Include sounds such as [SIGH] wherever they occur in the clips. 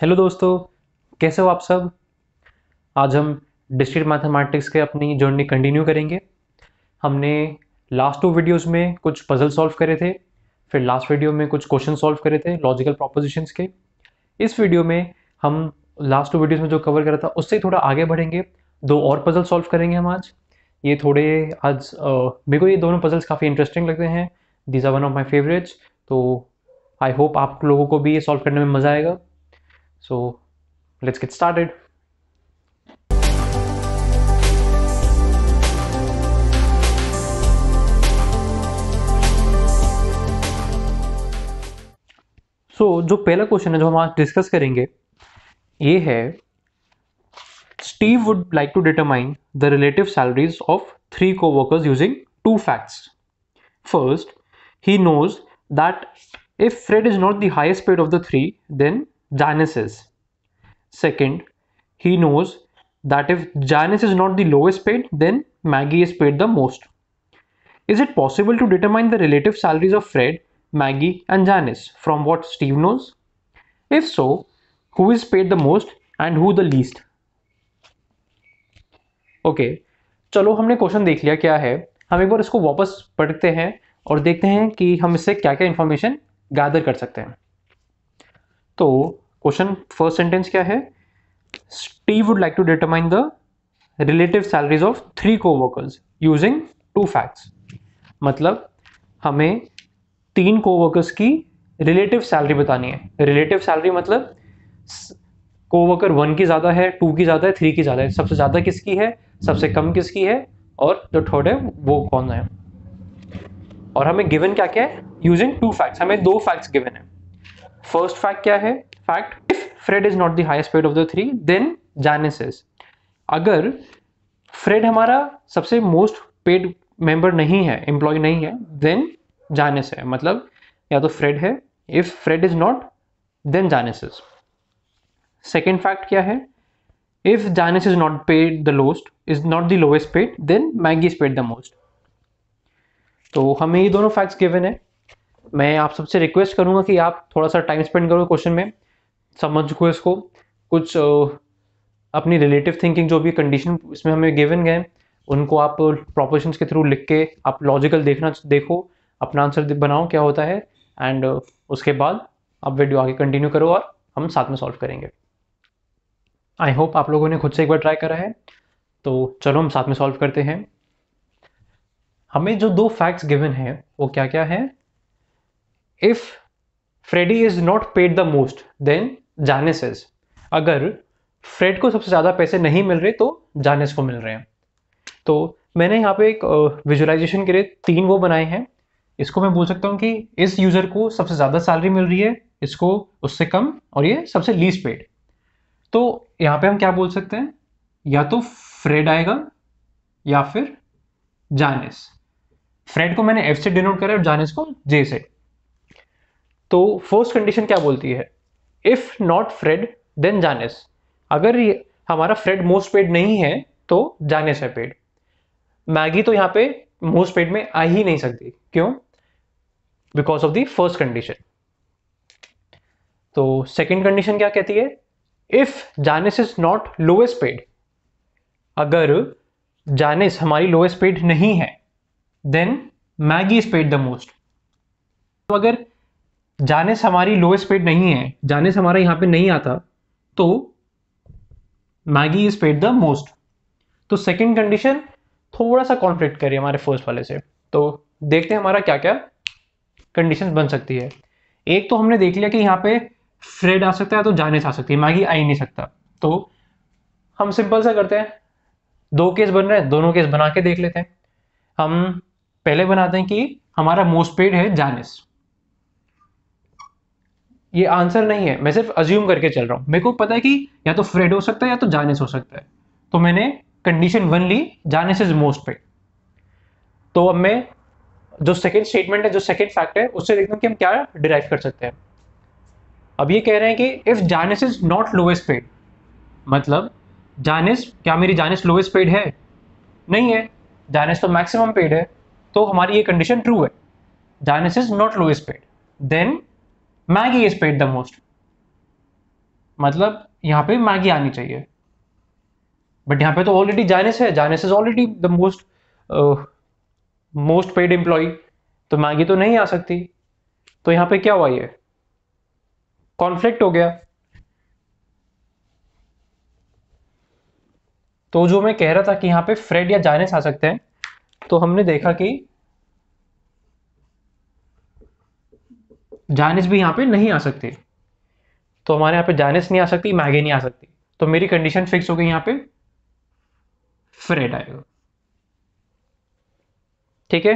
Hello दोस्तों कैसे हो आप सब आज हम डिस्ट्रिक्ट मैथमेटिक्स के अपनी जर्नी कंटिन्यू करेंगे हमने लास्ट टू वीडियोस में कुछ पज़ल सॉल्व करे थे फिर लास्ट वीडियो में कुछ क्वेश्चन सॉल्व करे थे लॉजिकल प्रोपोजिशंस के इस वीडियो में हम लास्ट टू वीडियोस में जो कवर करा था उससे थोड़ा आगे बढ़ेंगे दो और पज़ल सॉल्व करेंगे हम आज ये थोड़े आज मेरे को ये दोनों पज़ल्स काफ़ी इंटरेस्टिंग लगते हैं these are one of my favourites तो आई होप आप लोगों को भी ये सॉल्व करने में मज़ा आएगा So let's get started. So so, जो पहला क्वेश्चन है जो हम आज डिस्कस करेंगे ये है Steve would like to determine the relative salaries of three coworkers using two facts first he knows that if Fred is not the highest paid of the three then Janus Second, he knows that if Janus is not the lowest paid, then Maggie is paid the most. Is it possible to determine the relative salaries of Fred, Maggie, and Janice from what Steve knows? If so, who is paid the most and who the least? Okay okay, चलो हमने question देख लिया क्या है हम एक बार इसको वापस पढ़ते हैं और देखते हैं कि हम इससे क्या क्या इन्फॉर्मेशन गैदर कर सकते हैं तो क्वेश्चन फर्स्ट सेंटेंस क्या है Steve would like to determine the relative salaries of three workers using two facts मतलब हमें तीन कोवर्कर्स की रिलेटिव सैलरी बतानी है रिलेटिव सैलरी मतलब कोवर्कर वन की ज़्यादा है टू की ज़्यादा है थ्री की ज़्यादा है सबसे ज़्यादा किसकी है सबसे कम किसकी है और जो थर्ड है वो कौन है और हमें गिवन क्या क्या है यूजिंग टू फैक्ट्स हमें दो फैक्ट्स गिवन है फर्स्ट फैक्ट क्या है fact if Fred is not the paid of the three then Janice अगर फ्रेड हमारा सबसे मोस्ट पेड मेंबर नहीं है एम्प्लॉय नहीं है देन जानिस है मतलब या तो फ्रेड है if Fred is not then Janice second fact क्या है if Janice is not paid the lowest is not the lowest paid then Maggie is paid the most तो हमें ये दोनों फैक्ट्स गिवन है मैं आप सबसे रिक्वेस्ट करूँगा कि आप थोड़ा सा टाइम स्पेंड करो क्वेश्चन में समझ को इसको कुछ अपनी रिलेटिव थिंकिंग जो भी कंडीशन इसमें हमें गिवन गए उनको आप प्रॉपोजिशन के थ्रू लिख के आप लॉजिकल देखना देखो अपना आंसर बनाओ क्या होता है एंड उसके बाद आप वीडियो आगे कंटिन्यू करो और हम साथ में सॉल्व करेंगे आई होप आप लोगों ने खुद से एक बार ट्राई करा है तो चलो हम साथ में सॉल्व करते हैं हमें जो दो फैक्ट्स गिवन है वो क्या क्या है if Freddy is not paid the most then Janice is अगर फ्रेड को सबसे ज़्यादा पैसे नहीं मिल रहे तो जानेस को मिल रहे हैं तो मैंने यहाँ पे एक विजुलाइजेशन के लिए तीन वो बनाए हैं इसको मैं बोल सकता हूँ कि इस यूज़र को सबसे ज़्यादा सैलरी मिल रही है इसको उससे कम और ये सबसे लीस्ट पेड तो यहाँ पे हम क्या बोल सकते हैं या तो फ्रेड आएगा या फिर जानिस फ्रेड को मैंने एफ से डिनोट करा और जानेस को जे से तो फर्स्ट कंडीशन क्या बोलती है if not Fred then Janice अगर ये हमारा फ्रेड मोस्ट पेड नहीं है तो जानेस है पेड मैगी तो यहां पे मोस्ट पेड में आ ही नहीं सकती क्यों because of the first condition तो सेकेंड कंडीशन क्या कहती है if Janice is not lowest paid अगर जानेस हमारी लोएस्ट पेड नहीं है then Maggie is paid the most तो अगर जानिस हमारी लोएस्ट पेड नहीं है जानिस हमारा यहाँ पे नहीं आता तो Maggie is paid the most तो सेकेंड कंडीशन थोड़ा सा कॉन्फ्लिक्ट करिए हमारे फर्स्ट वाले से तो देखते हैं हमारा क्या क्या कंडीशन बन सकती है एक तो हमने देख लिया कि यहाँ पे फ्रेड आ सकता है तो जानिस आ सकती है मैगी आ ही नहीं सकता तो हम सिंपल सा करते हैं दो केस बन रहे हैं दोनों केस बना के देख लेते हैं हम पहले बनाते हैं कि हमारा मोस्ट पेड है जानिस ये आंसर नहीं है मैं सिर्फ अज्यूम करके चल रहा हूँ मेरे को पता है कि या तो फ्रेड हो सकता है या तो जानिस हो सकता है तो मैंने कंडीशन वन ली जानिस इज मोस्ट पे तो अब मैं जो सेकेंड स्टेटमेंट है जो सेकेंड फैक्ट है उससे देखता हूँ कि हम क्या डिराइव कर सकते हैं अब ये कह रहे हैं कि इफ़ जानिस इज नॉट लोएस्ट पेड मतलब जानिस क्या मेरी जानिस लोएस्ट पेड है नहीं है जानेस तो मैक्सिमम पेड है तो हमारी ये कंडीशन ट्रू है Janice is not lowest paid then Maggie is paid the most मतलब यहाँ पे मैगी आनी चाहिए बट यहाँ पे तो ऑलरेडी जानेस है Janice is already the most most paid employee तो मैगी तो नहीं आ सकती तो यहाँ पे क्या हुआ ये कॉन्फ्लिक्ट हो गया तो जो मैं कह रहा था कि यहाँ पे फ्रेड या जानेस आ सकते हैं तो हमने देखा कि जानिस भी यहाँ पे नहीं आ सकते तो हमारे यहाँ पे जानिस नहीं आ सकती मैगे नहीं आ सकती तो मेरी कंडीशन फिक्स हो गई यहाँ पे फ्रेड आएगा ठीक है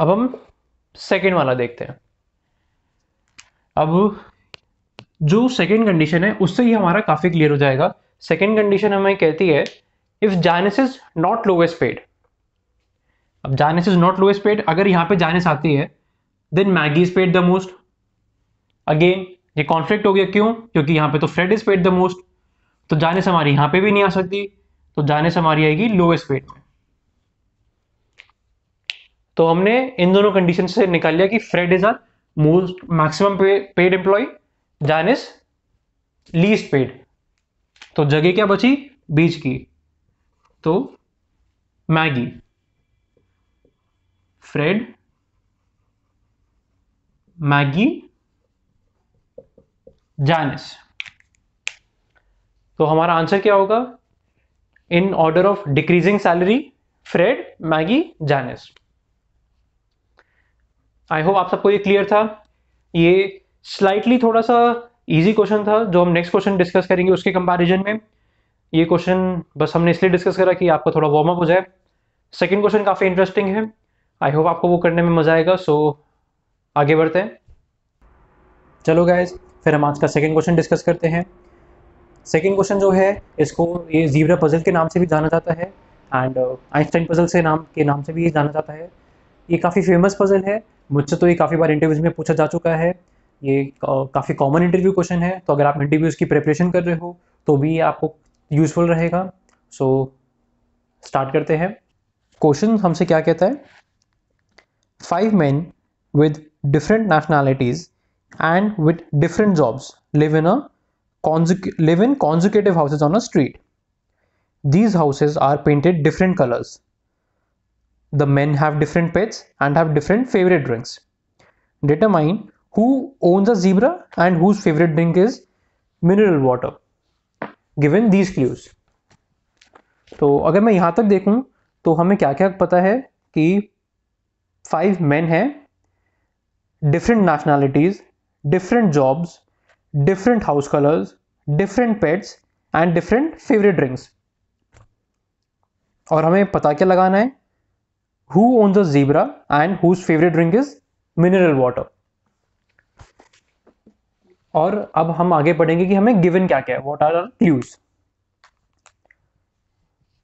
अब हम सेकेंड वाला देखते हैं अब जो सेकेंड कंडीशन है उससे ही हमारा काफ़ी क्लियर हो जाएगा सेकेंड कंडीशन हमें कहती है if Janice is not lowest paid अब जानिस इज नॉट लोएस्ट पेड अगर यहाँ पे जानिस आती है then Maggie is paid the most again ये कॉन्फ्लिक्ट हो गया क्यों क्योंकि यहां पे तो Fred is paid the most तो जाने से हमारी यहां पे भी नहीं आ सकती तो जाने से हमारी आएगी लोएस्ट पेड में तो हमने इन दोनों कंडीशन से निकाल लिया कि Fred is are most maximum paid employee Janice least paid तो जगह क्या बची बीच की तो मैगी फ्रेड मैगी जैनिस तो हमारा आंसर क्या होगा in order of decreasing salary Fred Maggie Janice I hope आप सबको ये क्लियर था ये स्लाइटली थोड़ा सा इजी क्वेश्चन था जो हम नेक्स्ट क्वेश्चन डिस्कस करेंगे उसके कंपैरिजन में ये क्वेश्चन बस हमने इसलिए डिस्कस करा कि आपको थोड़ा वार्म अप हो जाए सेकंड क्वेश्चन काफ़ी इंटरेस्टिंग है आई होप आपको वो करने में मज़ा आएगा सो so, आगे बढ़ते हैं चलो गाइज फिर हम आज का सेकेंड क्वेश्चन डिस्कस करते हैं सेकेंड क्वेश्चन जो है इसको ये जीवरा पजल के नाम से भी जाना जाता है एंड आइंस्टाइन पजल से नाम के नाम से भी ये जाना जाता है ये काफ़ी फेमस पजल है मुझसे तो ये काफ़ी बार इंटरव्यूज़ में पूछा जा चुका है ये काफ़ी कॉमन इंटरव्यू क्वेश्चन है तो अगर आप इंटरव्यूज़ की प्रिपरेशन कर रहे हो तो भी ये आपको यूजफुल रहेगा सो स्टार्ट करते हैं क्वेश्चन हमसे क्या कहता है five man with different nationalities and with different jobs live in a live in consecutive houses on a street. These houses are painted different colors. The men have different pets and have different favorite drinks. Determine who owns a zebra and whose favorite drink is mineral water given these clues तो अगर मैं यहाँ तक देखूँ तो हमें क्या क्या पता है कि फाइव मेन हैं different nationalities, different jobs, different house colors, different pets and different favorite drinks. और हमें पता क्या लगाना है who own the zebra and whose favourite drink is mineral water और अब हम आगे पढ़ेंगे कि हमें गिवन क्या क्या है what are are clues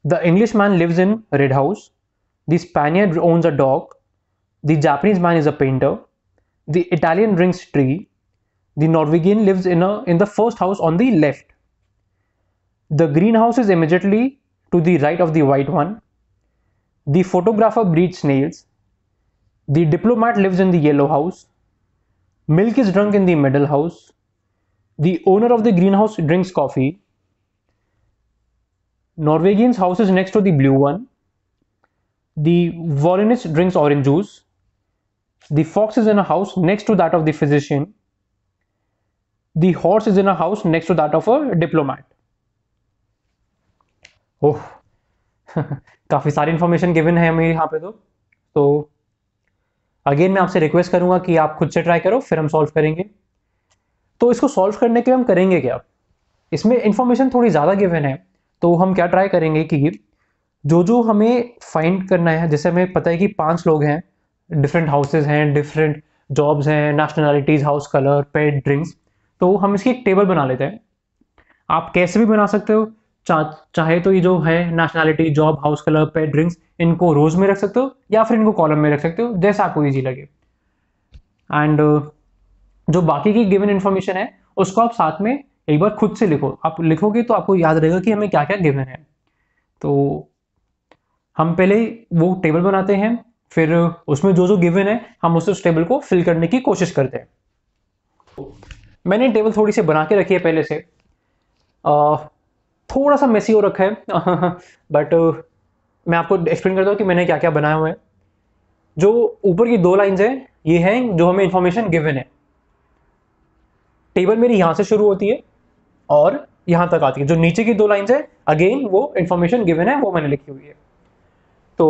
the English man lives in red house the Spaniard owns a dog the Japanese man is a painter the Italian rings tree, the Norwegian lives in, a, in the first house on the left. The greenhouse is immediately to the right of the white one. The photographer breeds snails. The diplomat lives in the yellow house. Milk is drunk in the middle house. The owner of the greenhouse drinks coffee. Norwegian's house is next to the blue one. The violinist drinks orange juice. The fox is in a house next to that of the physician. The horse is in a house next to that of a diplomat. Oh oh. [LAUGHS] काफ़ी सारी information given है हमें यहाँ पे तो तो again मैं आपसे रिक्वेस्ट करूँगा कि आप खुद से ट्राई करो फिर हम सॉल्व करेंगे तो इसको सॉल्व करने के हम करेंगे क्या इसमें इन्फॉर्मेशन थोड़ी ज़्यादा गिवन है तो हम क्या ट्राई करेंगे कि जो जो हमें फाइंड करना है जैसे हमें पता है कि पांच लोग हैं डिफरेंट हाउसेज हैं डिफरेंट जॉब्स हैं nationalities house colour pet drinks तो हम इसकी एक टेबल बना लेते हैं आप कैसे भी बना सकते हो चा, चाहे तो ये जो है nationality job house colour pet drinks इनको रोज में रख सकते हो या फिर इनको कॉलम में रख सकते हो जैसा आपको ईजी लगे एंड जो बाकी की गिवन इन्फॉर्मेशन है उसको आप साथ में एक बार खुद से लिखो आप लिखोगे तो आपको याद रहेगा कि हमें क्या क्या गिवन है तो हम पहले वो टेबल बनाते हैं फिर उसमें जो जो गिवन है हम उस टेबल को फिल करने की कोशिश करते हैं मैंने टेबल थोड़ी सी बना के रखी है पहले से आ, थोड़ा सा मेसी हो रखा है बट [LAUGHS] मैं आपको एक्सप्लेन करता हूँ कि मैंने क्या क्या बनाया हुआ है जो ऊपर की दो लाइंस हैं ये हैं जो हमें इन्फॉर्मेशन गिवन है टेबल मेरी यहाँ से शुरू होती है और यहाँ तक आती है जो नीचे की दो लाइंस हैं अगेन वो इन्फॉर्मेशन गिवन है वो मैंने लिखी हुई है तो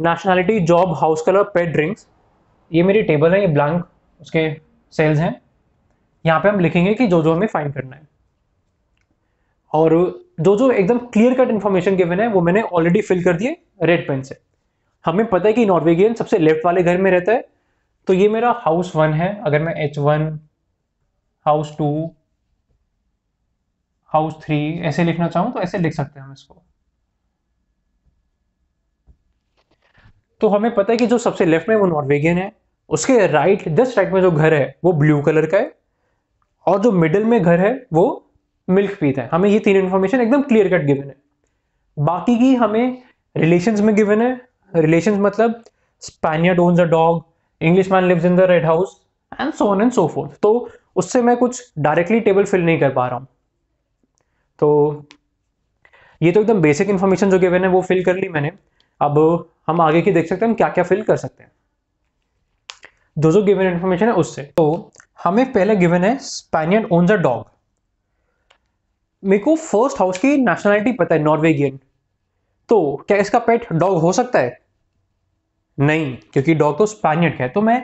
nationality job house colour pet drinks ये मेरी टेबल है ये ब्लैंक उसके सेल्स हैं यहाँ पे हम लिखेंगे कि जो जो हमें फाइंड करना है और जो जो एकदम क्लियर कट इन्फॉर्मेशन गिवन है वो मैंने ऑलरेडी फिल कर दिए रेड पेन से हमें पता है कि नॉर्वेगियन सबसे लेफ्ट वाले घर में रहता है तो ये मेरा हाउस वन है अगर मैं H one house two house three ऐसे लिखना चाहूँ तो ऐसे लिख सकते हैं हम इसको तो हमें पता है कि जो सबसे लेफ्ट में वो नॉर्वेगियन है उसके राइट जस्ट राइट में जो घर है वो ब्लू कलर का है और जो मिडिल में घर है वो मिल्क पीता है हमें ये तीन इन्फॉर्मेशन एकदम क्लियर कट गिवन है बाकी की हमें रिलेशंस में गिवन है रिलेशंस मतलब Spaniard owns a dog English man lives in the red house and so on and so forth तो उससे मैं कुछ डायरेक्टली टेबल फिल नहीं कर पा रहा हूँ तो ये तो एकदम बेसिक इन्फॉर्मेशन जो गिवन है वो फिल कर ली मैंने अब हम आगे की देख सकते हैं हम क्या क्या फिल कर सकते हैं जो जो गिवन इन्फॉर्मेशन है उससे तो हमें पहले गिवन है स्पेनियन ओन्स अ डॉग मेरे को फर्स्ट हाउस की नेशनैलिटी पता है नॉर्वेगियन तो क्या इसका पेट डॉग हो सकता है नहीं क्योंकि डॉग तो स्पेनियड है तो मैं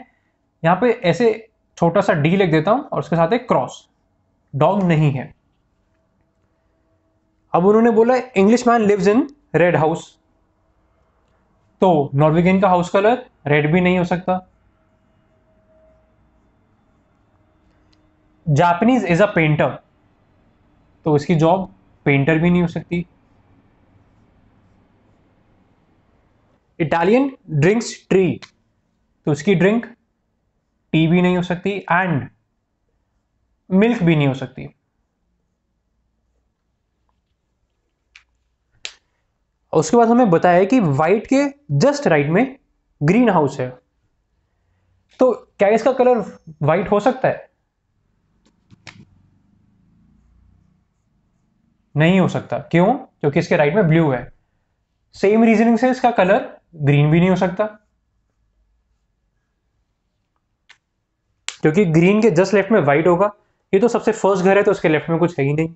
यहाँ पे ऐसे छोटा सा डी लिख देता हूँ और उसके साथ एक क्रॉस डॉग नहीं है अब उन्होंने बोला English man lives in red house तो नॉर्वेगियन का हाउस कलर रेड भी नहीं हो सकता जापानीज इज अ पेंटर तो इसकी जॉब पेंटर भी नहीं हो सकती इटालियन ड्रिंक्स ट्री तो उसकी ड्रिंक टी भी नहीं हो सकती एंड मिल्क भी नहीं हो सकती उसके बाद हमें बताया कि व्हाइट के जस्ट राइट में ग्रीन हाउस है तो क्या इसका कलर वाइट हो सकता है नहीं हो सकता क्यों क्योंकि इसके राइट में ब्लू है सेम रीजनिंग से इसका कलर ग्रीन भी नहीं हो सकता क्योंकि ग्रीन के जस्ट लेफ्ट में व्हाइट होगा ये तो सबसे फर्स्ट घर है तो उसके लेफ्ट में कुछ है ही नहीं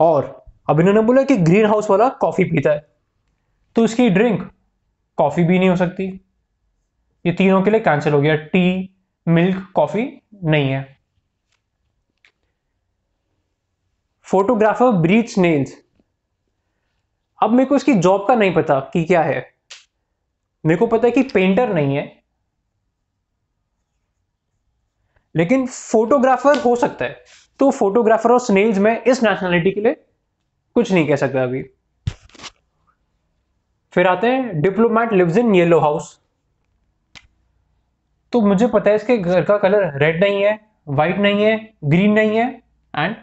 और अब इन्होंने बोला कि ग्रीन हाउस वाला कॉफी पीता है तो इसकी ड्रिंक कॉफी भी नहीं हो सकती ये तीनों के लिए कैंसिल हो गया टी मिल्क कॉफी नहीं है फोटोग्राफर ब्रीच नेल्स अब मेरे को इसकी जॉब का नहीं पता कि क्या है मेरे को पता है कि पेंटर नहीं है लेकिन फोटोग्राफर हो सकता है तो फोटोग्राफर और स्नेल्स में इस नेशनलिटी के लिए कुछ नहीं कह सकता अभी फिर आते हैं diplomat lives in yellow house तो मुझे पता है इसके घर का कलर रेड नहीं है व्हाइट नहीं है ग्रीन नहीं है एंड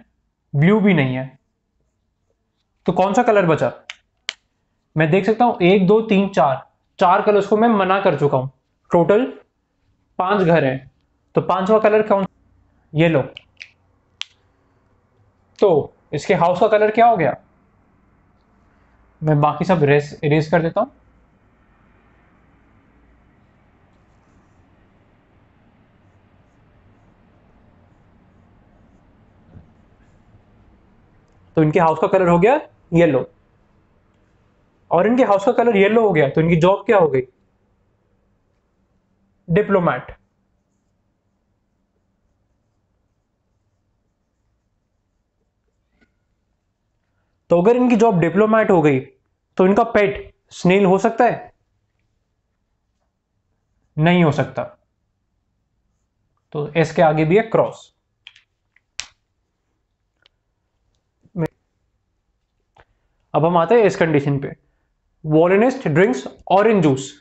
ब्लू भी नहीं है तो कौन सा कलर बचा मैं देख सकता हूं एक दो तीन चार चार कलर्स को मैं मना कर चुका हूं टोटल पांच घर हैं तो पांचवा कलर कौन येलो तो इसके हाउस का कलर क्या हो गया मैं बाकी सब रेस इरेज कर देता हूं तो इनके हाउस का कलर हो गया येलो और इनके हाउस का कलर येलो हो गया तो इनकी जॉब क्या हो गई डिप्लोमैट तो अगर इनकी जॉब डिप्लोमैट हो गई तो इनका पेट स्नेल हो सकता है नहीं हो सकता तो एस के आगे भी है क्रॉस अब हम आते हैं इस कंडीशन पे वॉलिनिस्ट ड्रिंक्स ऑरेंज जूस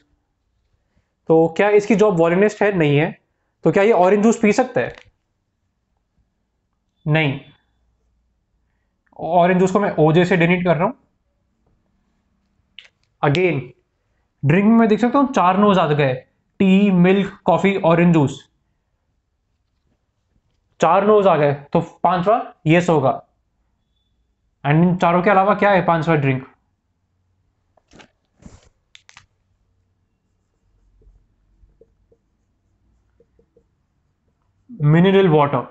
तो क्या इसकी जॉब वॉलिनिस्ट है नहीं है तो क्या ये ऑरेंज जूस पी सकता है नहीं ऑरेंज जूस को मैं ओजे से डिलीट कर रहा हूँ अगेन ड्रिंक में देख सकता हूँ चार नोज आ गए tea milk coffee orange juice चार नोज आ गए तो पांचवा यस होगा एंड इन चारों के अलावा क्या है पांचवा ड्रिंक मिनरल वाटर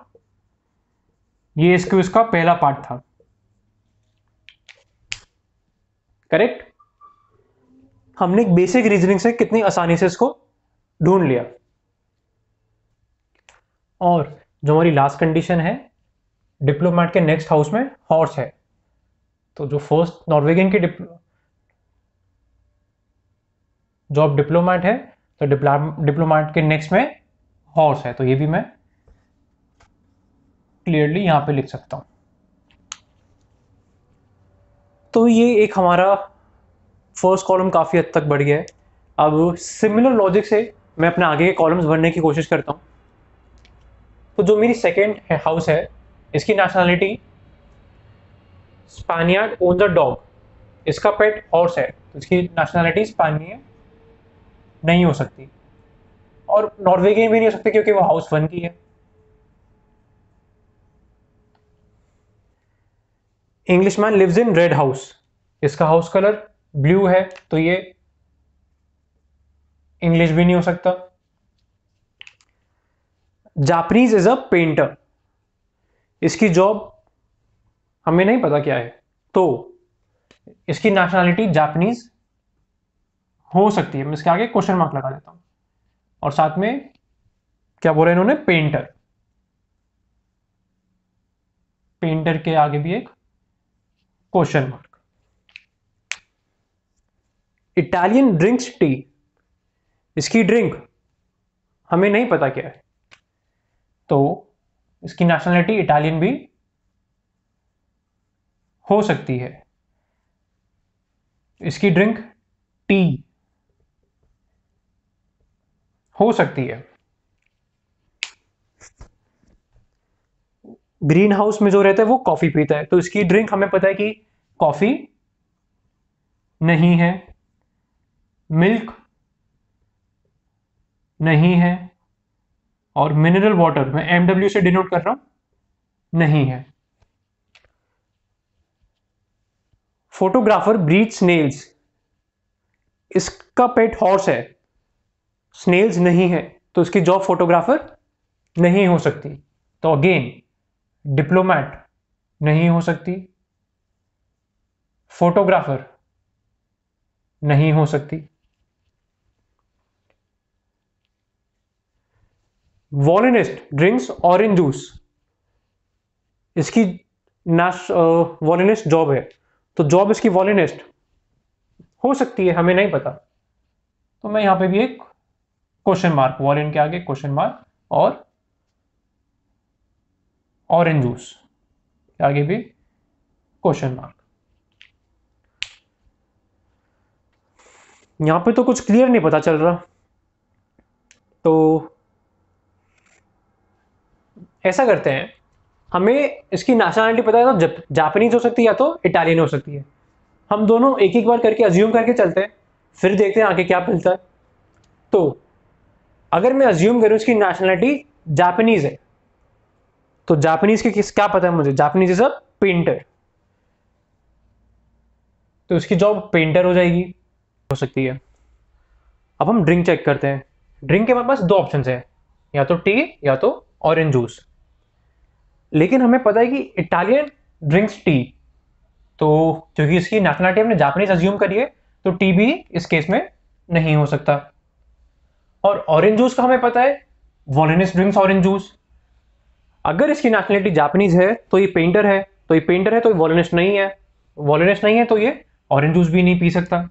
ये इसको इसका पहला पार्ट था करेक्ट हमने बेसिक रीजनिंग से कितनी आसानी से इसको ढूंढ लिया और जो हमारी लास्ट कंडीशन है डिप्लोमैट के नेक्स्ट हाउस में हॉर्स है तो जो फर्स्ट नॉर्वेगियन की जो अब डिप्लोमैट है तो डिप्लोमैट के नेक्स्ट में हॉर्स है तो ये भी मैं क्लियरली यहां पे लिख सकता हूं तो ये एक हमारा फर्स्ट कॉलम काफ़ी हद तक बढ़ गया है अब सिमिलर लॉजिक से मैं अपने आगे के कॉलम्स भरने की कोशिश करता हूँ तो जो मेरी सेकेंड हाउस है इसकी nationality Spaniard own the dog इसका पेट हॉर्स है तो इसकी नेशनैलिटी स्पानिय नहीं हो सकती और नॉर्वेगियन भी नहीं हो सकती क्योंकि वो हाउस वन की है English man lives in red house इसका हाउस कलर ब्लू है तो ये इंग्लिश भी नहीं हो सकता जापनीज इज अ पेंटर इसकी जॉब हमें नहीं पता क्या है तो इसकी नेशनैलिटी जापनीज हो सकती है मैं इसके आगे क्वेश्चन मार्क लगा देता हूं और साथ में क्या बोला इन्होंने पेंटर पेंटर के आगे भी एक question mark Italian drinks tea इसकी ड्रिंक हमें नहीं पता क्या है तो इसकी नेशनैलिटी इटालियन भी हो सकती है इसकी ड्रिंक टी हो सकती है ग्रीन हाउस में जो रहता है वो कॉफी पीता है तो इसकी ड्रिंक हमें पता है कि कॉफी नहीं है मिल्क नहीं है और मिनरल वाटर मैं एमडब्ल्यू से डिनोट कर रहा हूं नहीं है फोटोग्राफर ब्रीड्स स्नेल्स इसका पेट हॉर्स है स्नेल्स नहीं है तो इसकी जॉब फोटोग्राफर नहीं हो सकती तो अगेन डिप्लोमैट नहीं हो सकती फोटोग्राफर नहीं हो सकती वॉलिनिस्ट ड्रिंक्स ऑरेंज जूस इसकी नेश वॉलिनिस्ट जॉब है तो जॉब इसकी वॉलिनिस्ट हो सकती है हमें नहीं पता तो मैं यहां पे भी एक क्वेश्चन मार्क वॉलिन के आगे क्वेश्चन मार्क और ऑरेंज जूस आगे भी क्वेश्चन मार्क यहां पे तो कुछ क्लियर नहीं पता चल रहा तो ऐसा करते हैं हमें इसकी नेशनैलिटी पता है तो जापानीज हो सकती है या तो इटालियन हो सकती है हम दोनों एक एक बार करके अज्यूम करके चलते हैं फिर देखते हैं आगे क्या मिलता है तो अगर मैं अज्यूम करूं इसकी नेशनैलिटी जापानीज है तो जापानीज के किस क्या पता है मुझे जापानीज इज अ पेंटर तो उसकी जॉब पेंटर हो जाएगी हो सकती है अब हम ड्रिंक चेक करते हैं ड्रिंक के हमारे पास दो ऑप्शन है या तो टी या तो ऑरेंज जूस लेकिन हमें पता है कि इटालियन ड्रिंक्स टी तो क्योंकि इसकी नेशनलिटी हमने जापानीज अज्यूम करी है तो टी भी इस केस में नहीं हो सकता और ऑरेंज जूस का हमें पता है वॉलिनिस ड्रिंक्स ऑरेंज जूस अगर इसकी नेशनलिटी जापानीज है तो ये पेंटर है तो ये पेंटर है तो ये वॉलिनिस्ट नहीं है वॉलिनिस्ट नहीं है तो ये ऑरेंज जूस भी नहीं पी सकता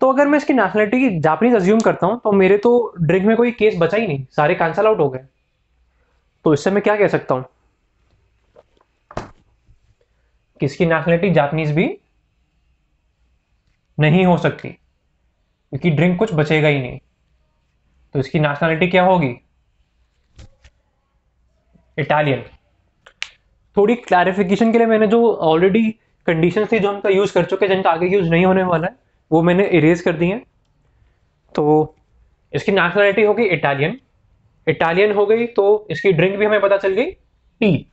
तो अगर मैं इसकी नेशनलिटी की जापानीज अज्यूम करता हूँ तो मेरे तो ड्रिंक में कोई केस बचा ही नहीं सारे कैंसल आउट हो गए तो इससे मैं क्या कह सकता हूँ किसकी नेशनलिटी जापानीज भी नहीं हो सकती क्योंकि ड्रिंक कुछ बचेगा ही नहीं तो इसकी नेशनलिटी क्या होगी इटालियन थोड़ी क्लैरिफिकेशन के लिए मैंने जो ऑलरेडी कंडीशन थी जो उनका यूज़ तो कर चुके हैं जिनका आगे यूज़ नहीं होने वाला है वो मैंने इरेज कर दी है तो इसकी नेशनलिटी होगी इटालियन इटालियन हो गई तो इसकी ड्रिंक भी हमें पता चल गई टी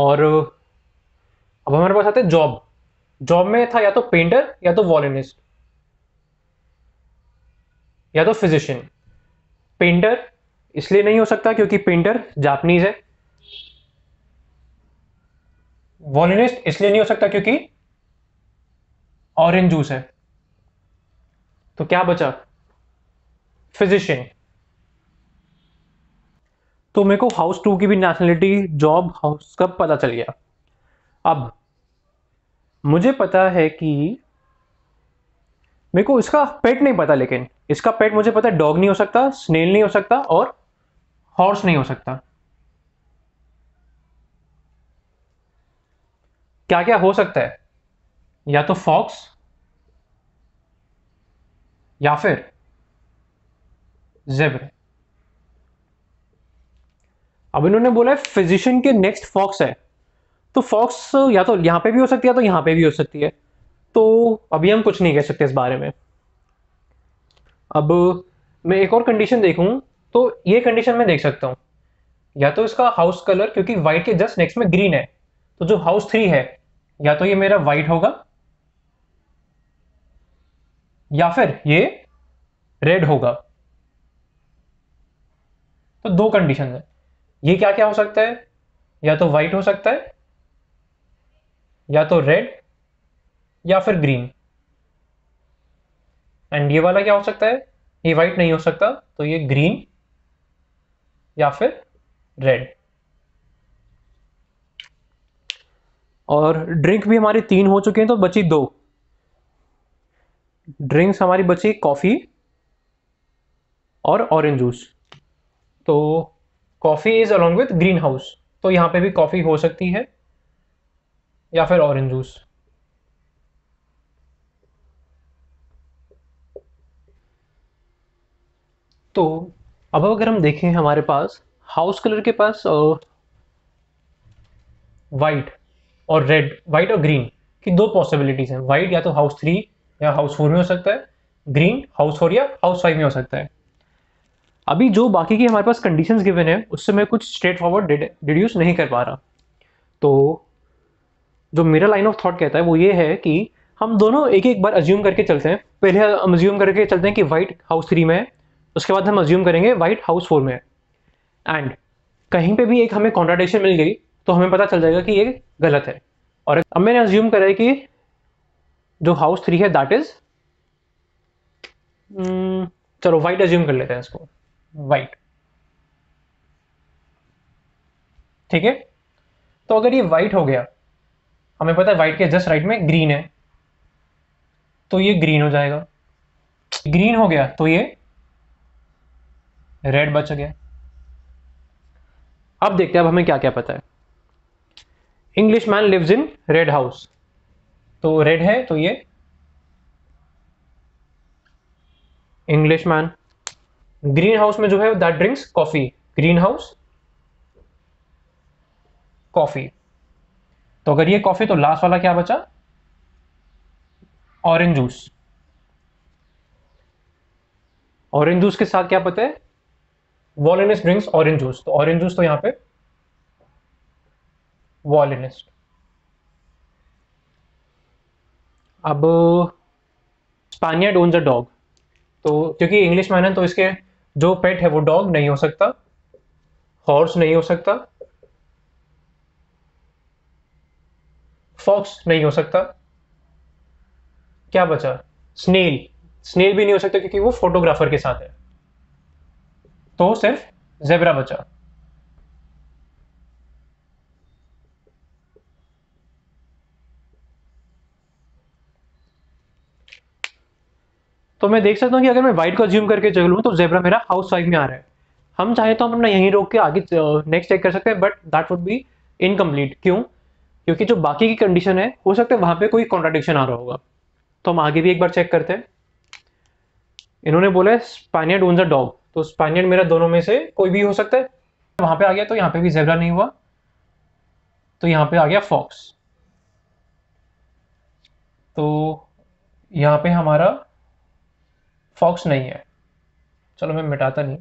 और अब हमारे पास आते जॉब जॉब में था या तो पेंटर या तो वॉलिनिस्ट या तो फिजिशियन पेंटर इसलिए नहीं हो सकता क्योंकि पेंटर जापनीज है वॉलिनिस्ट इसलिए नहीं हो सकता क्योंकि ऑरेंज जूस है तो क्या बचा फिजिशियन तो मेरे को हाउस टू की भी नेशनलिटी जॉब हाउस का पता चल गया अब मुझे पता है कि मेरे को इसका पेट नहीं पता लेकिन इसका पेट मुझे पता है डॉग नहीं हो सकता स्नेल नहीं हो सकता और हॉर्स नहीं हो सकता क्या क्या हो सकता है या तो फॉक्स या फिर जेब्र अब इन्होंने बोला है फिजिशियन के नेक्स्ट फॉक्स है तो फॉक्स या तो यहां पे भी हो सकती है तो यहां पे भी हो सकती है तो अभी हम कुछ नहीं कह सकते इस बारे में अब मैं एक और कंडीशन देखूं तो ये कंडीशन मैं देख सकता हूं या तो इसका हाउस कलर क्योंकि व्हाइट के जस्ट नेक्स्ट में ग्रीन है तो जो हाउस थ्री है या तो ये मेरा वाइट होगा या फिर ये रेड होगा तो दो कंडीशन है ये क्या क्या हो सकता है या तो वाइट हो सकता है या तो रेड या फिर ग्रीन एंड ये वाला क्या हो सकता है ये वाइट नहीं हो सकता तो ये ग्रीन या फिर रेड और ड्रिंक भी हमारी तीन हो चुके हैं तो बची दो ड्रिंक्स हमारी बची कॉफ़ी और ऑरेंज जूस तो coffee is along with green house तो यहाँ पे भी कॉफ़ी हो सकती है या फिर ऑरेंज जूस तो अब अगर हम देखें हमारे पास हाउस कलर के पास वाइट और रेड वाइट और ग्रीन की दो पॉसिबिलिटीज हैं वाइट या तो हाउस थ्री या हाउस फोर में हो सकता है ग्रीन हाउस फोर या हाउस फाइव में हो सकता है अभी जो बाकी की हमारे पास कंडीशन गिवन है उससे मैं कुछ स्ट्रेट फॉरवर्ड डिड्यूस नहीं कर पा रहा तो जो मेरा लाइन ऑफ थॉट कहता है वो ये है कि हम दोनों एक एक बार अज्यूम करके चलते हैं पहले हम अज्यूम करके चलते हैं कि वाइट हाउस थ्री में है उसके बाद हम अज्यूम करेंगे वाइट हाउस फोर में है एंड कहीं पे भी एक हमें कॉन्ट्राडिक्शन मिल गई तो हमें पता चल जाएगा कि ये गलत है और अब मैंने अज्यूम करा है कि जो हाउस थ्री है दैट इज हम्म, चलो वाइट अज्यूम कर लेते हैं इसको वाइट ठीक है तो अगर ये वाइट हो गया हमें पता है वाइट के जस्ट राइट में ग्रीन है तो ये ग्रीन हो जाएगा ग्रीन हो गया तो ये रेड बच गया अब देखते हैं अब हमें क्या क्या पता है English man lives in red house तो रेड है तो ये इंग्लिश मैन ग्रीन हाउस में जो है that drinks coffee green house coffee तो अगर ये कॉफी तो लास्ट वाला क्या बचा ऑरेंज जूस ऑरेंज जूस के साथ क्या पता है वॉलनिस ड्रिंक्स ऑरेंज जूस तो ऑरेंज जूस तो यहां पे वॉलिनिस्ट अब स्पानियड ओन्स अ डॉग तो क्योंकि इंग्लिश मैन तो इसके जो पेट है वो डॉग नहीं हो सकता हॉर्स नहीं हो सकता फॉक्स नहीं हो सकता क्या बचा स्नेल स्नेल भी नहीं हो सकता क्योंकि वो फोटोग्राफर के साथ है तो सिर्फ जेबरा बचा तो मैं देख सकता हूँ कि अगर मैं वाइट को ज्यूम करके चलूँ तो जेबरा मेरा हाउस वाइफ में आ रहा है हम चाहे तो हम अपना यहीं रोक के आगे नेक्स्ट चेक कर सकते हैं but that would be incomplete क्यों क्योंकि जो बाकी की कंडीशन है हो सकता है वहाँ पे कोई कॉन्ट्राडिक्शन आ रहा होगा तो हम आगे भी एक बार चेक करते हैं इन्होंने बोला स्पैनियड ओन्स अ डॉग तो स्पैनियड मेरा दोनों में से कोई भी हो सकता है वहाँ पे आ गया तो यहाँ पे भी जेबरा नहीं हुआ तो यहाँ पे आ गया फॉक्स तो यहाँ पे हमारा फॉक्स नहीं है चलो मैं मिटाता नहीं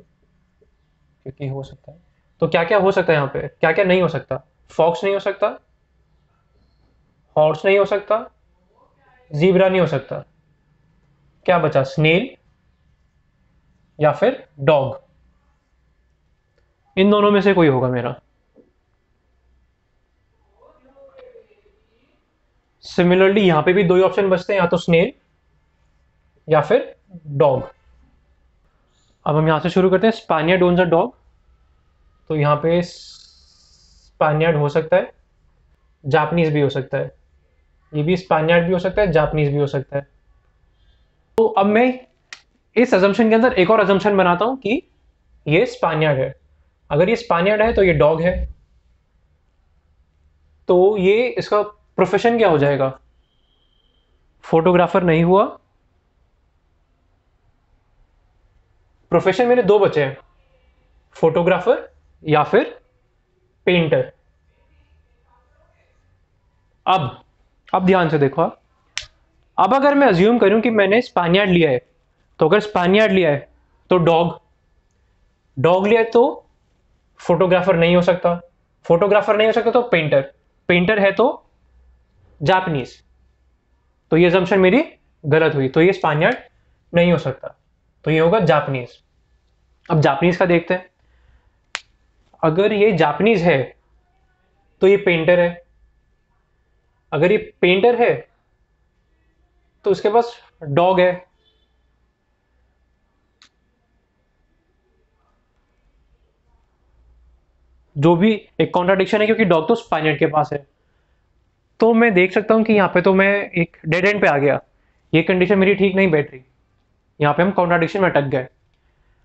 क्योंकि हो सकता है तो क्या क्या हो सकता है यहाँ पे क्या क्या नहीं हो सकता फॉक्स नहीं हो सकता हॉर्स नहीं हो सकता जीबरा नहीं हो सकता क्या बचा स्नेल या फिर डॉग इन दोनों में से कोई होगा मेरा सिमिलरली यहां पे भी दो ही ऑप्शन बचते हैं या तो स्नेल या फिर डॉग अब हम यहाँ से शुरू करते हैं स्पानियड ओन्स अ डॉग तो यहाँ पे स्पानियड हो सकता है जापनीज भी हो सकता है ये भी स्पानियड भी हो सकता है जापनीज भी हो सकता है तो अब मैं इस अजम्पन के अंदर एक और अजम्पन बनाता हूँ कि ये स्पानियड है अगर ये स्पानियड है तो ये डॉग है तो ये इसका प्रोफेशन क्या हो जाएगा फोटोग्राफर नहीं हुआ प्रोफेशन मेरे दो बचे हैं फोटोग्राफर या फिर पेंटर अब अब ध्यान से देखो आप अब अगर मैं अज्यूम करूं कि मैंने स्पानियार्ड लिया है तो अगर स्पानियार्ड लिया है तो डॉग डॉग लिया है तो फोटोग्राफर नहीं हो सकता फोटोग्राफर नहीं हो सकता तो पेंटर पेंटर है तो जापनीज तो ये जमशन मेरी गलत हुई तो ये स्पानियार्ड नहीं हो सकता तो ये होगा जापनीज अब जापनीज का देखते हैं अगर ये जापनीज है तो ये पेंटर है अगर ये पेंटर है तो उसके पास डॉग है जो भी एक कॉन्ट्राडिक्शन है क्योंकि डॉग तो स्पाइनेट के पास है तो मैं देख सकता हूं कि यहां पे तो मैं एक डेड एंड पे आ गया ये कंडीशन मेरी ठीक नहीं बैठ रही यहाँ पे हम कॉन्ट्राडिक्शन में अटक गए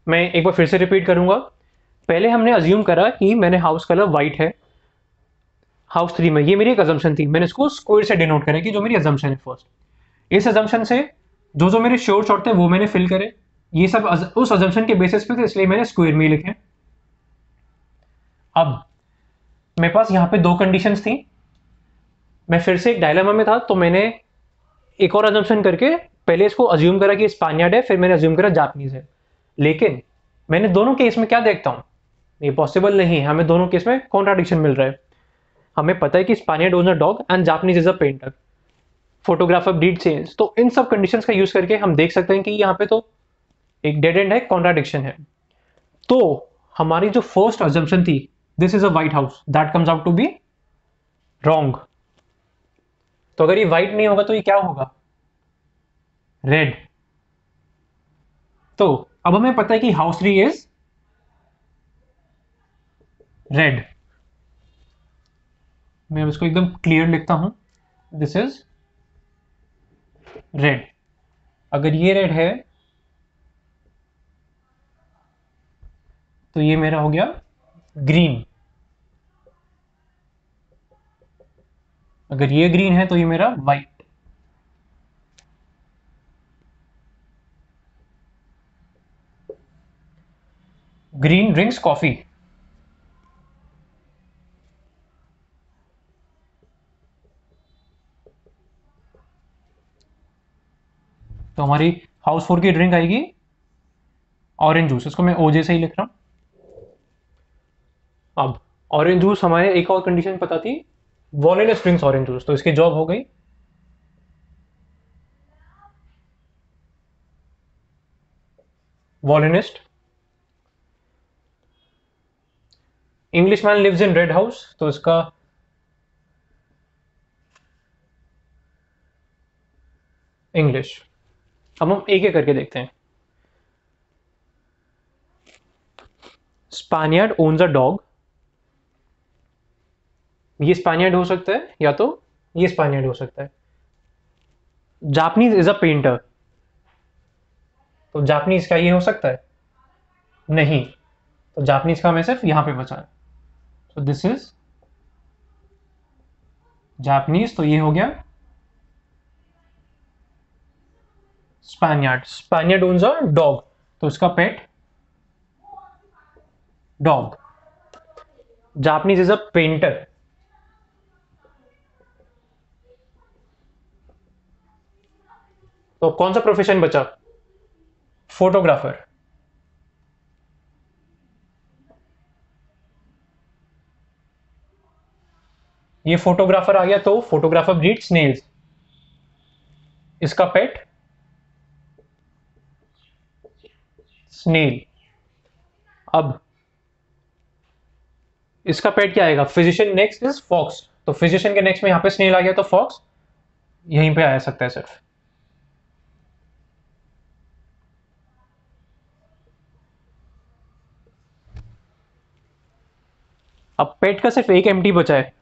मैं एक बार फिर से रिपीट करूँगा पहले हमने अज्यूम करा कि मैंने हाउस कलर वाइट है हाउस थ्री में ये मेरी एक अजम्पन थी मैंने इसको स्क्वायर से डिनोट करा कि जो मेरी अजम्पन है फर्स्ट इस अजम्पन से जो जो मेरे शोर शॉर्ट थे वो मैंने फिल करे ये सब अज, उस अजम्पन के बेसिस पे थे इसलिए मैंने स्क्वायर में लिखे अब मेरे पास यहाँ पे दो कंडीशंस थी मैं फिर से एक डायलामा में था तो मैंने एक और अजम्पन करके पहले इसको अज्यूम करा कि स्पानियड है फिर मैंने अज्यूम करा जापनीज है लेकिन मैंने दोनों केस में क्या देखता हूँ ये पॉसिबल नहीं है हमें दोनों केस में कॉन्ट्राडिक्शन मिल रहा है हमें पता है कि Spaniard owns a dog and Japanese is a painter photographer did change तो इन सब कंडीशन का यूज करके हम देख सकते हैं कि यहाँ पे तो एक डेड एंड है कॉन्ट्राडिक्शन है तो हमारी जो फर्स्ट अजम्पन थी this is a white house that comes out to be wrong तो अगर ये वाइट नहीं होगा तो ये क्या होगा रेड तो अब हमें पता है कि हाउस थ्री इज रेड मैं इसको एकदम क्लियर लिखता हूं दिस इज रेड अगर ये रेड है तो ये मेरा हो गया ग्रीन अगर ये ग्रीन है तो ये मेरा वाइट ग्रीन ड्रिंक्स कॉफी तो हमारी हाउस फोर की ड्रिंक आएगी ऑरेंज जूस इसको मैं ओजे से ही लिख रहा हूं अब ऑरेंज जूस हमारे एक और कंडीशन पता थी वॉनिला स्ट्रिंग्स ऑरेंज जूस तो इसकी जॉब हो गई violinist English man lives in red house तो इसका इंग्लिश अब हम एक एक करके देखते हैं स्पानियर्ड ओन्स अ डॉग ये स्पानियर्ड हो सकता है या तो ये स्पानियर्ड हो सकता है जापनीज इज अ पेंटर तो जापनीज का ये हो सकता है नहीं तो जापनीज का हमें सिर्फ यहां पे बचा है सो दिस इज जापनीज तो ये हो गया स्पैनियर्ड स्पैनियर्ड ओन्स अ डॉग तो उसका pet dog Japanese is a painter तो कौन सा प्रोफेशन बचा फोटोग्राफर ये फोटोग्राफर आ गया तो फोटोग्राफर ब्रीड स्नेल्स इसका पेट स्नेल अब इसका पेट क्या आएगा फिजिशियन नेक्स्ट इज फॉक्स तो फिजिशियन के नेक्स्ट में यहां पे स्नेल आ गया तो फॉक्स यहीं पे आ सकता है सिर्फ अब पेट का सिर्फ एक एम बचा है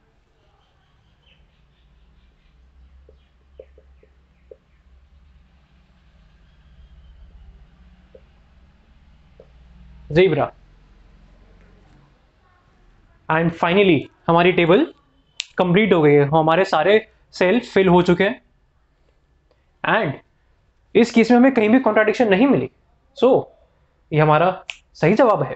जेबरा एंड फाइनली हमारी टेबल कंप्लीट हो गई है हमारे सारे सेल फिल हो चुके हैं एंड इस केस में हमें कहीं भी कॉन्ट्राडिक्शन नहीं मिली सो so, ये हमारा सही जवाब है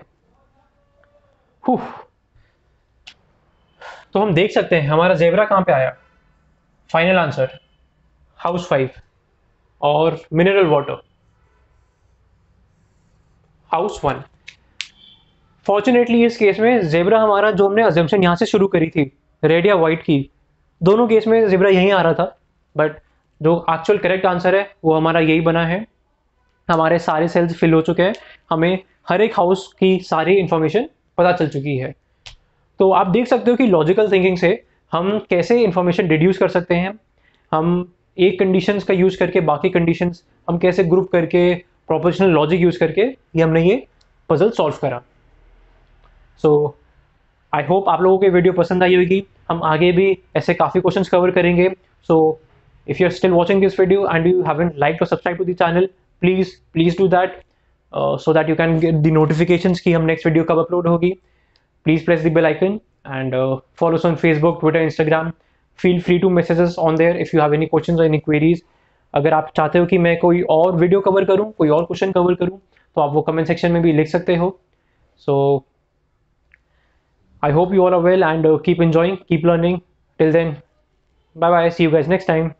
तो हम देख सकते हैं हमारा जेबरा कहां पे आया फाइनल आंसर हाउस फाइव और mineral water house one fortunately इस केस में जेबरा हमारा जो हमने अजम्पन यहाँ से शुरू करी थी रेड या वाइट की दोनों केस में जेबरा यहीं आ रहा था बट जो एक्चुअल करेक्ट आंसर है वो हमारा यही बना है हमारे सारे सेल्स फिल हो चुके हैं हमें हर एक हाउस की सारी इन्फॉर्मेशन पता चल चुकी है तो आप देख सकते हो कि लॉजिकल थिंकिंग से हम कैसे इन्फॉर्मेशन डिड्यूस कर सकते हैं हम एक कंडीशंस का यूज़ करके बाकी कंडीशंस हम कैसे ग्रुप करके प्रोपोजिशनल लॉजिक यूज़ करके ये हमने ये पजल सॉल्व करा सो आई होप आप लोगों को वीडियो पसंद आई होगी हम आगे भी ऐसे काफ़ी क्वेश्चन कवर करेंगे so if you are still watching this video and you haven't like to subscribe to the channel please please do that so that you can get the notification की हम नेक्स्ट वीडियो कब upload होगी please press the bell icon and follows on Facebook Twitter Instagram feel free to messages on there if you have any question और any queries अगर आप चाहते हो कि मैं कोई और वीडियो कवर करूँ कोई और क्वेश्चन कवर करूँ तो आप वो कमेंट सेक्शन में भी लिख सकते हो सो I hope you all are well and uh, keep enjoying, keep learning. Till then, bye bye. See you guys next time.